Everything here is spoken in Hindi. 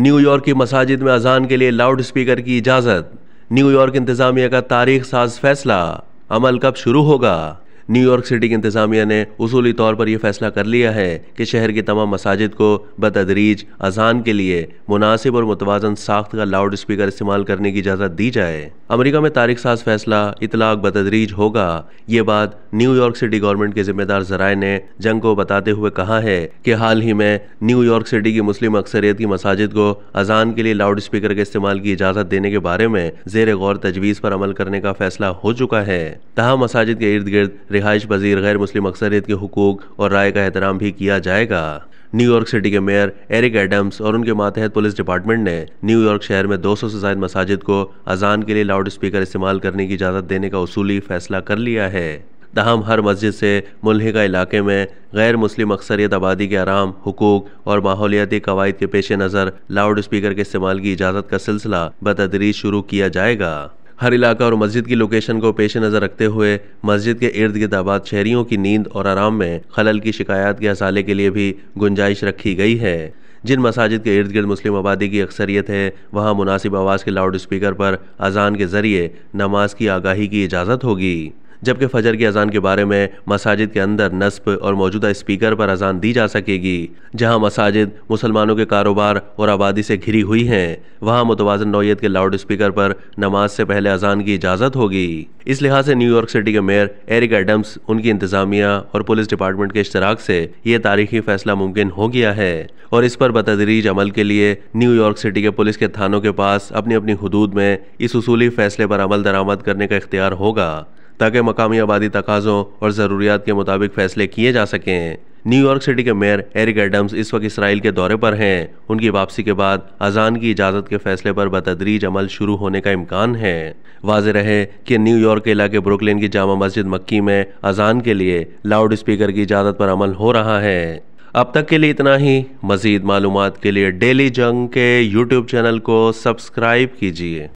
न्यूयॉर्क की मसाजिद में अजान के लिए लाउड स्पीकर की इजाज़त न्यूयॉर्क इंतज़ामिया का तारीख साज फैसला अमल कब शुरू होगा न्यूयॉर्क सिटी की इंतजामिया ने उसूली तौर पर यह फैसला कर लिया है कि शहर की तमाम मसाजिद को बतदरीज अजान के लिए मुनासिब और मुतवाजन साख्त का लाउड स्पीकर इस्तेमाल करने की इजाज़त दी जाए अमरीका में तारीख साज फैसला इतलाक बतदरीज होगा ये बात न्यूयॉर्क सिटी गवर्नमेंट के जिम्मेदार जराये ने जंग को बताते हुए कहा है कि हाल ही में न्यूयॉर्क सिटी की मुस्लिम अक्सरियत की मसाजिद को अजान के लिए लाउड स्पीकर के इस्तेमाल की इजाज़त देने के बारे में जेर गौर तजवीज़ पर अमल करने का फैसला हो चुका है तहा मसाजिद के इर्द गिर्द रिहाइश पजीर गैर मुस्लिम अक्सरियत के हकूक और राय का एहतराम भी किया जाएगा न्यूयॉर्क सिटी के मेयर एरिक एडम्स और उनके मातहत पुलिस डिपार्टमेंट ने न्यूयॉर्क शहर में 200 से ज्यादा मसाजिद को अजान के लिए लाउड स्पीकर इस्तेमाल करने की इजाज़त देने का उसूली फैसला कर लिया है तहम हर मस्जिद से मुलहिका इलाके में गैर मुस्लिम अक्सरियत आबादी के आराम हकूक और माहौलियाती कवायद के पेश नज़र लाउड स्पीकर के इस्तेमाल की इजाज़त का सिलसिला बतदरीज शुरू किया जाएगा हर इलाका और मस्जिद की लोकेशन को पेश नज़र रखते हुए मस्जिद के इर्द गिर्द आबाद शहरीों की नींद और आराम में खलल की शिकायत के हसाले के लिए भी गुंजाइश रखी गई है जिन मसाजिद के इर्द गिर्द मुस्लिम आबादी की अक्सरियत है वहाँ मुनासिब आवाज़ के लाउड स्पीकर पर अजान के ज़रिए नमाज की आगाही की इजाज़त होगी जबकि फजर की अजान के बारे में मसाजिद के अंदर नस्ब और मौजूदा स्पीकर पर अजान दी जा सकेगी जहाँ मसाजिद मुसलमानों के कारोबार और आबादी से घिरी हुई हैं वहाँ मुतवाजन नौीयत के लाउड स्पीकर पर नमाज से पहले अजान की इजाज़त होगी इस लिहाज से न्यूयॉर्क सिटी के मेयर एरिक एडम्स उनकी इंतजामिया और पुलिस डिपार्टमेंट के इश्तराक से ये तारीखी फैसला मुमकिन हो गया है और इस पर बतदरीज अमल के लिए न्यूयॉर्क सिटी के पुलिस के थानों के पास अपनी अपनी हदूद में इस उसूली फैसले पर अमल दरामद करने का इख्तियार होगा ताकि मकामी आबादी तकाज़ों और ज़रूरियात के मुताबिक फैसले किए जा सकें न्यूयॉर्क सिटी के मेयर एरिक एडम्स इस वक्त इसराइल के दौरे पर हैं उनकी वापसी के बाद अजान की इजाज़त के फैसले पर बतदरीज अमल शुरू होने का इम्कान है वाज रहे कि न्यूयॉर्क के इलाके ब्रुकलिन की जामा मस्जिद मक्की में अजान के लिए लाउड स्पीकर की इजाज़त पर अमल हो रहा है अब तक के लिए इतना ही मज़ीद मालूम के लिए डेली जंग के यूट्यूब चैनल को सब्सक्राइब कीजिए